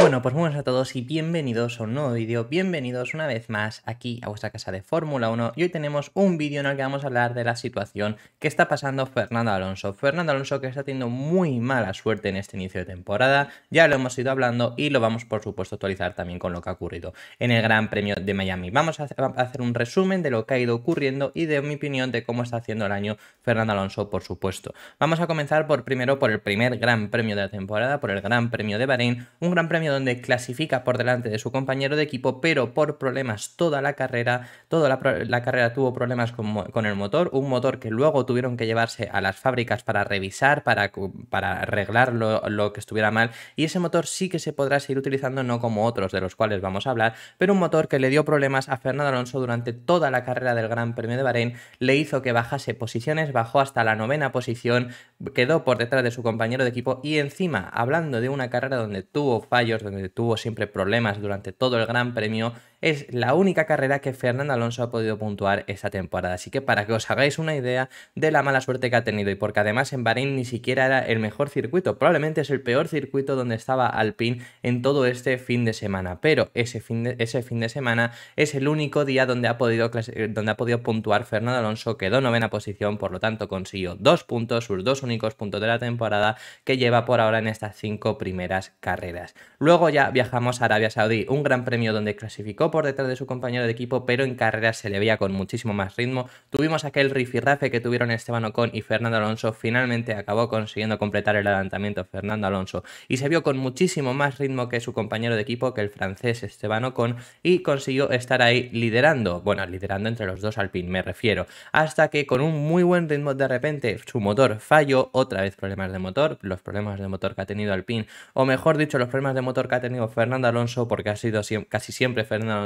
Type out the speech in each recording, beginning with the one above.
Bueno, pues muy buenas a todos y bienvenidos a un nuevo vídeo, bienvenidos una vez más aquí a vuestra casa de Fórmula 1 y hoy tenemos un vídeo en el que vamos a hablar de la situación que está pasando Fernando Alonso. Fernando Alonso que está teniendo muy mala suerte en este inicio de temporada, ya lo hemos ido hablando y lo vamos por supuesto a actualizar también con lo que ha ocurrido en el Gran Premio de Miami. Vamos a hacer un resumen de lo que ha ido ocurriendo y de mi opinión de cómo está haciendo el año Fernando Alonso por supuesto. Vamos a comenzar por primero por el primer Gran Premio de la temporada, por el Gran Premio de Bahrein, un Gran Premio donde clasifica por delante de su compañero de equipo, pero por problemas toda la carrera, toda la, carrera tuvo problemas con, el motor, un motor que luego tuvieron que llevarse a las fábricas para revisar, para, para arreglar lo, lo, que estuviera mal, y ese motor sí que se podrá seguir utilizando, no como otros de los cuales vamos a hablar, pero un motor que le dio problemas a Fernando Alonso durante toda la carrera del Gran Premio de Bahrein, le hizo que bajase posiciones, bajó hasta la novena posición, quedó por detrás de su compañero de equipo y encima, hablando de una carrera donde tuvo fallos, donde tuvo siempre problemas durante todo el Gran Premio es la única carrera que Fernando Alonso ha podido puntuar esta temporada. Así que para que os hagáis una idea de la mala suerte que ha tenido y porque además en Bahrein ni siquiera era el mejor circuito, probablemente es el peor circuito donde estaba Alpine en todo este fin de semana, pero ese fin de, ese fin de semana es el único día donde ha, podido, donde ha podido puntuar Fernando Alonso, quedó novena posición, por lo tanto consiguió dos puntos, sus dos únicos puntos de la temporada que lleva por ahora en estas cinco primeras carreras. Luego ya viajamos a Arabia Saudí, un gran premio donde clasificó por detrás de su compañero de equipo, pero en carrera se le veía con muchísimo más ritmo. Tuvimos aquel rifirrafe que tuvieron Esteban Ocon y Fernando Alonso, finalmente acabó consiguiendo completar el adelantamiento Fernando Alonso y se vio con muchísimo más ritmo que su compañero de equipo, que el francés Esteban Ocon, y consiguió estar ahí liderando, bueno, liderando entre los dos Alpine, me refiero, hasta que con un muy buen ritmo de repente su motor falló, otra vez problemas de motor, los problemas de motor que ha tenido Alpine, o mejor dicho, los problemas de motor que ha tenido Fernando Alonso, porque ha sido casi siempre Fernando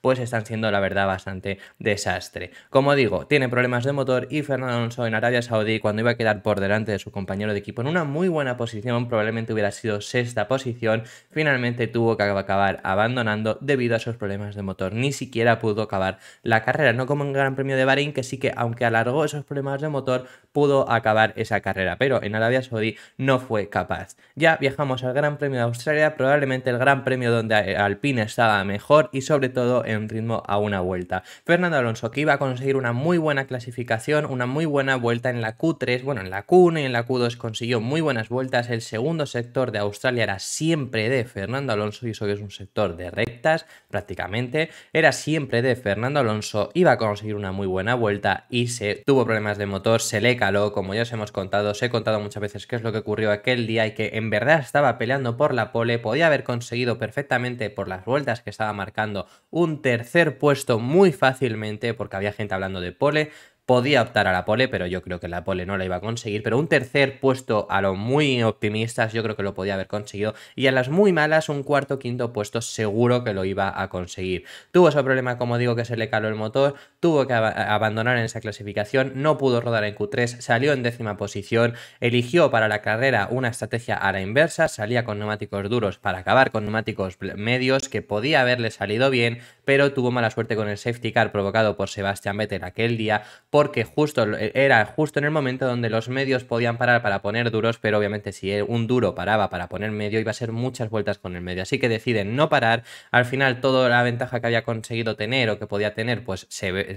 pues están siendo la verdad bastante desastre. Como digo, tiene problemas de motor y Fernando Alonso en Arabia Saudí, cuando iba a quedar por delante de su compañero de equipo en una muy buena posición, probablemente hubiera sido sexta posición, finalmente tuvo que acabar abandonando debido a esos problemas de motor. Ni siquiera pudo acabar la carrera, no como en el Gran Premio de Bahrein, que sí que aunque alargó esos problemas de motor, pudo acabar esa carrera, pero en Arabia Saudí no fue capaz. Ya viajamos al Gran Premio de Australia, probablemente el Gran Premio donde Alpine estaba mejor y sobre sobre todo en ritmo a una vuelta. Fernando Alonso que iba a conseguir una muy buena clasificación, una muy buena vuelta en la Q3, bueno, en la Q1 y en la Q2 consiguió muy buenas vueltas. El segundo sector de Australia era siempre de Fernando Alonso y eso que es un sector de rectas prácticamente, era siempre de Fernando Alonso, iba a conseguir una muy buena vuelta y se tuvo problemas de motor, se le caló, como ya os hemos contado, os he contado muchas veces qué es lo que ocurrió aquel día y que en verdad estaba peleando por la pole, podía haber conseguido perfectamente por las vueltas que estaba marcando un tercer puesto muy fácilmente porque había gente hablando de pole, Podía optar a la pole, pero yo creo que la pole no la iba a conseguir. Pero un tercer puesto a lo muy optimistas, yo creo que lo podía haber conseguido. Y a las muy malas, un cuarto, quinto puesto seguro que lo iba a conseguir. Tuvo ese problema, como digo, que se le caló el motor, tuvo que abandonar en esa clasificación, no pudo rodar en Q3, salió en décima posición, eligió para la carrera una estrategia a la inversa, salía con neumáticos duros para acabar con neumáticos medios, que podía haberle salido bien, pero tuvo mala suerte con el safety car provocado por Sebastián Vettel aquel día porque justo eh, era justo en el momento donde los medios podían parar para poner duros, pero obviamente si e, un duro paraba para poner medio iba a ser muchas vueltas con el medio, así que deciden no parar, al final toda la ventaja que había conseguido tener o que podía tener, pues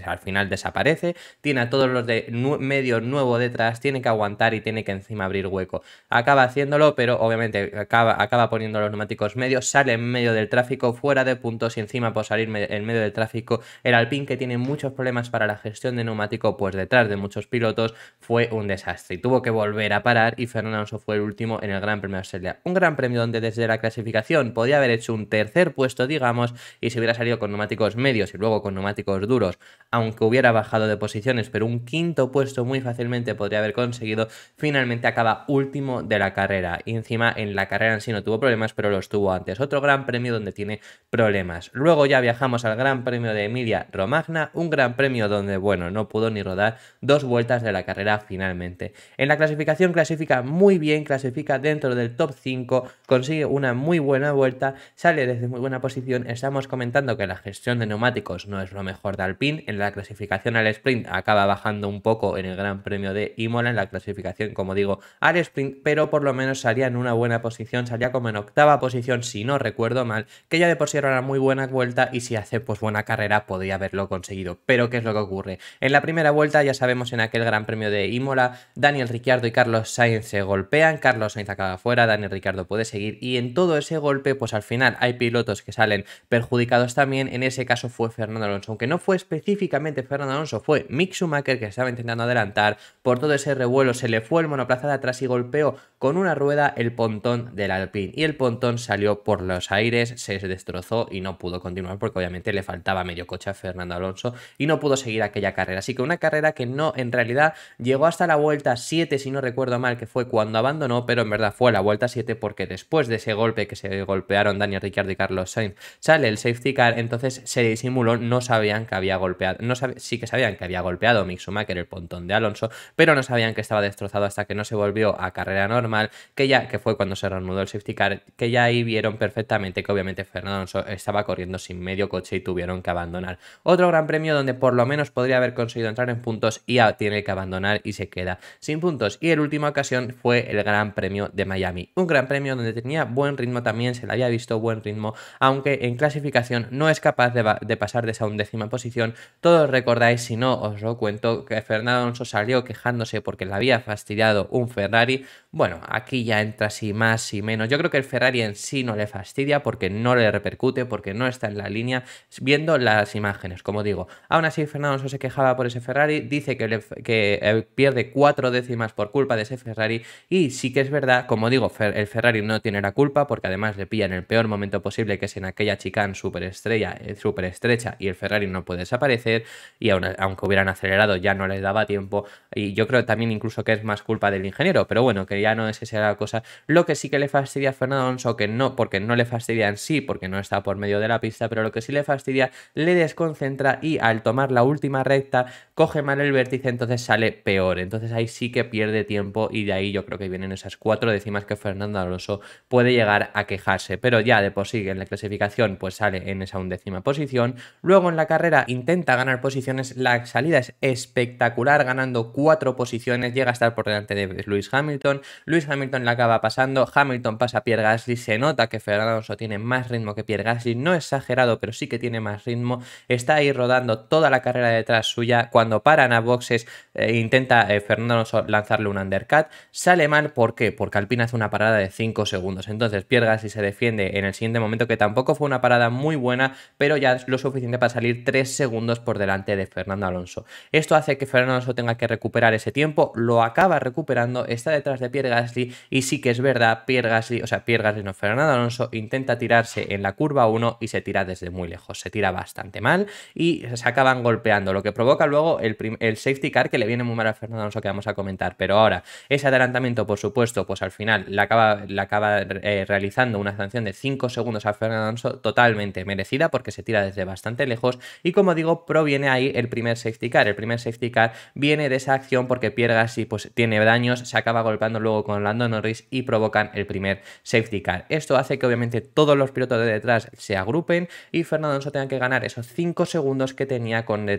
al final desaparece, tiene a todos los de medio nuevo detrás, tiene que aguantar y tiene que encima abrir hueco. Acaba haciéndolo, pero obviamente acaba, acaba poniendo los neumáticos medios, sale en medio del tráfico, fuera de puntos y encima por salir en medio del tráfico, el Alpine que tiene muchos problemas para la gestión de neumáticos pues detrás de muchos pilotos, fue un desastre y tuvo que volver a parar y Fernando Alonso fue el último en el Gran Premio de Australia. Un Gran Premio donde desde la clasificación podía haber hecho un tercer puesto, digamos, y se hubiera salido con neumáticos medios y luego con neumáticos duros, aunque hubiera bajado de posiciones, pero un quinto puesto muy fácilmente podría haber conseguido, finalmente acaba último de la carrera. encima en la carrera en sí no tuvo problemas, pero los tuvo antes. Otro Gran Premio donde tiene problemas. Luego ya viajamos al Gran Premio de Emilia Romagna, un Gran Premio donde, bueno, no pudo y rodar dos vueltas de la carrera finalmente. En la clasificación clasifica muy bien, clasifica dentro del top 5, consigue una muy buena vuelta, sale desde muy buena posición. Estamos comentando que la gestión de neumáticos no es lo mejor de Alpine. En la clasificación al sprint acaba bajando un poco en el Gran Premio de Imola, en la clasificación, como digo, al sprint, pero por lo menos salía en una buena posición, salía como en octava posición, si no recuerdo mal, que ya de por sí era una muy buena vuelta y si hace pues buena carrera podría haberlo conseguido. Pero ¿qué es lo que ocurre? En la primera vuelta, ya sabemos en aquel Gran Premio de Imola, Daniel Ricciardo y Carlos Sainz se golpean, Carlos Sainz acaba fuera, Daniel Ricciardo puede seguir y en todo ese golpe, pues al final hay pilotos que salen perjudicados también, en ese caso fue Fernando Alonso, aunque no fue específicamente Fernando Alonso, fue Mick Schumacher que estaba intentando adelantar, por todo ese revuelo se le fue el monoplaza de atrás y golpeó con una rueda el pontón del Alpine y el pontón salió por los aires, se destrozó y no pudo continuar porque obviamente le faltaba medio coche a Fernando Alonso y no pudo seguir aquella carrera, así que una carrera que no, en realidad, llegó hasta la vuelta 7, si no recuerdo mal, que fue cuando abandonó, pero en verdad fue la vuelta 7 porque después de ese golpe que se golpearon Daniel Ricciardo y Carlos Sainz, sale el safety car, entonces se disimuló, no sabían que había golpeado, no sab... sí que sabían que había golpeado Mick Schumacher, el pontón de Alonso, pero no sabían que estaba destrozado hasta que no se volvió a carrera normal, que ya, que fue cuando se reanudó el safety car, que ya ahí vieron perfectamente que obviamente Fernando Alonso estaba corriendo sin medio coche y tuvieron que abandonar. Otro gran premio donde por lo menos podría haber conseguido entrar en puntos y tiene que abandonar y se queda sin puntos. Y la última ocasión fue el Gran Premio de Miami. Un Gran Premio donde tenía buen ritmo también, se le había visto buen ritmo, aunque en clasificación no es capaz de, pasar de esa undécima posición. Todos recordáis, si no os lo cuento, que Fernando Alonso salió quejándose porque le había fastidiado un Ferrari. Bueno, aquí ya entra si más y menos. Yo creo que el Ferrari en sí no le fastidia porque no le repercute, porque no está en la línea viendo las imágenes, como digo. Aún así, Fernando Alonso se quejaba por ese Ferrari, dice que, eh, pierde cuatro décimas por culpa de ese Ferrari y sí que es verdad, como digo, el Ferrari no tiene la culpa porque además le pilla en el peor momento posible que es en aquella chicane estrella, eh, súper estrecha y el Ferrari no puede desaparecer y aunque hubieran acelerado ya no les daba tiempo y yo creo también incluso que es más culpa del ingeniero, pero bueno, que ya no es que sea la cosa. Lo que sí que le fastidia a Fernando Alonso, que no, porque no le fastidia en sí, porque no está por medio de la pista, pero lo que sí le fastidia le desconcentra y al tomar la última recta coge mal el vértice, entonces sale peor. Entonces ahí sí que pierde tiempo y de ahí yo creo que vienen esas cuatro décimas que Fernando Alonso puede llegar a quejarse. Pero ya de por sí en la clasificación pues sale en esa undécima posición. Luego en la carrera intenta ganar posiciones, la salida es espectacular, ganando cuatro posiciones, llega a estar por delante de Luis Hamilton. Luis Hamilton la acaba pasando, Hamilton pasa a Pierre Gasly, se nota que Fernando Alonso tiene más ritmo que Pierre Gasly, no exagerado, pero sí que tiene más ritmo. Está ahí rodando toda la carrera detrás suya cuando cuando paran a boxes, eh, intenta eh, Fernando Alonso lanzarle un undercut, sale mal, ¿por qué? Porque Alpina hace una parada de 5 segundos, entonces Piergas Gasly se defiende en el siguiente momento, que tampoco fue una parada muy buena, pero ya es lo suficiente para salir 3 segundos por delante de Fernando Alonso. Esto hace que Fernando Alonso tenga que recuperar ese tiempo, lo acaba recuperando, está detrás de Pierre Gasly y sí que es verdad, Pierre Gasly, o sea, Pierre Gasly no, Fernando Alonso intenta tirarse en la curva 1 y se tira desde muy lejos, se tira bastante mal y se acaban golpeando, lo que provoca luego el, safety car que le viene muy mal a Fernando Alonso que vamos a comentar. Pero ahora, ese adelantamiento, por supuesto, pues al final le acaba, acaba eh, realizando una sanción de 5 segundos a Fernando Alonso totalmente merecida porque se tira desde bastante lejos y como digo, proviene ahí el primer safety car. El primer safety car viene de esa acción porque Piergas y pues tiene daños, se acaba golpeando luego con Lando Norris y provocan el primer safety car. Esto hace que obviamente todos los pilotos de detrás se agrupen y Fernando Alonso tenga que ganar esos 5 segundos que tenía con,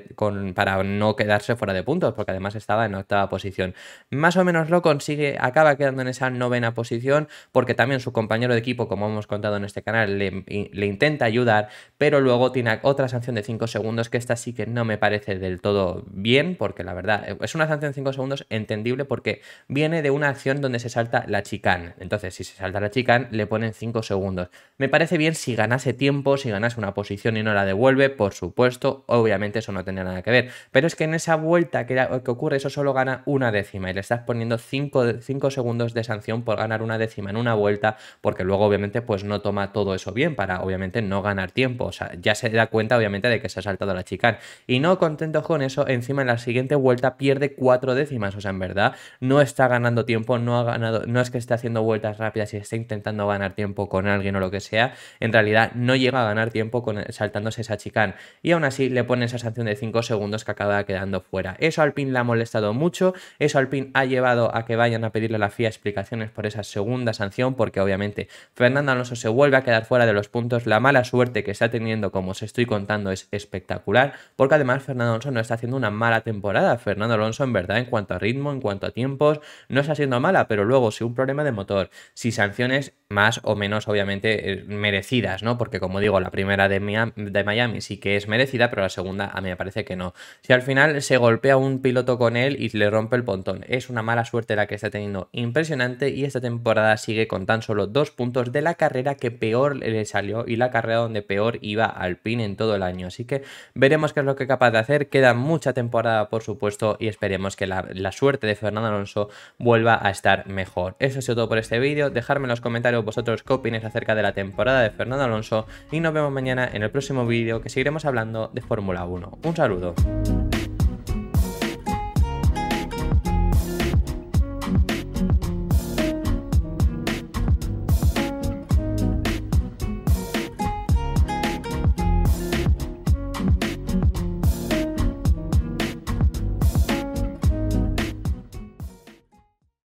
para no quedarse fuera de puntos, porque además estaba en octava posición. Más o menos lo consigue, acaba quedando en esa novena posición, porque también su compañero de equipo, como hemos contado en este canal, le, intenta ayudar, pero luego tiene otra sanción de 5 segundos, que esta sí que no me parece del todo bien, porque la verdad eh, es una sanción de 5 segundos entendible porque viene de una acción donde se salta la chicane. Entonces, si se salta la chicane, le ponen 5 segundos. Me parece bien si ganase tiempo, si ganase una posición y no la devuelve, por supuesto, obviamente eso no tenía nada que ver, pero es que en esa vuelta eh, que, ocurre eso solo gana una décima y le estás poniendo 5 segundos de sanción por ganar una décima en una vuelta porque luego obviamente pues no toma todo eso bien para obviamente no ganar tiempo. O sea, ya se da cuenta obviamente de que se ha saltado la chicana Y no contento con eso, encima en la siguiente vuelta pierde 4 décimas. O sea, en verdad no está ganando tiempo, no ha ganado, no es que esté haciendo vueltas rápidas y esté intentando ganar tiempo con alguien o lo que sea. En realidad no llega a ganar tiempo con, eh, saltándose esa chicana Y aún así le pone esa sanción de 5 segundos que acaba quedando fuera. Eso al PIN le ha molestado mucho, eso al PIN ha llevado a que vayan a pedirle a la FIA explicaciones por esa segunda sanción, porque obviamente Fernando Alonso se vuelve a quedar fuera de los puntos, la mala suerte que está teniendo, como os estoy contando, es espectacular, porque además Fernando Alonso no está haciendo una mala temporada, Fernando Alonso en verdad en cuanto a ritmo, en cuanto a tiempos, no está siendo mala, pero luego si un problema de motor, si sanciones más o menos obviamente eh, merecidas, ¿no? Porque como digo, la primera de Miami, de Miami sí que es merecida, pero la segunda a mí me parece que no. Si al final se golpea un piloto con él y le rompe el pontón. Es una mala suerte la que está teniendo impresionante y esta temporada sigue con tan solo dos puntos de la carrera que peor le salió y la carrera donde peor iba al pin en todo el año. Así que veremos qué es lo que es capaz de hacer. Queda mucha temporada por supuesto y esperemos que la, suerte de Fernando Alonso vuelva a estar mejor. Eso es todo por este vídeo. Dejadme en los comentarios vosotros qué opináis acerca de la temporada de Fernando Alonso y nos vemos mañana en el próximo vídeo que seguiremos hablando de Fórmula 1. Un saludo.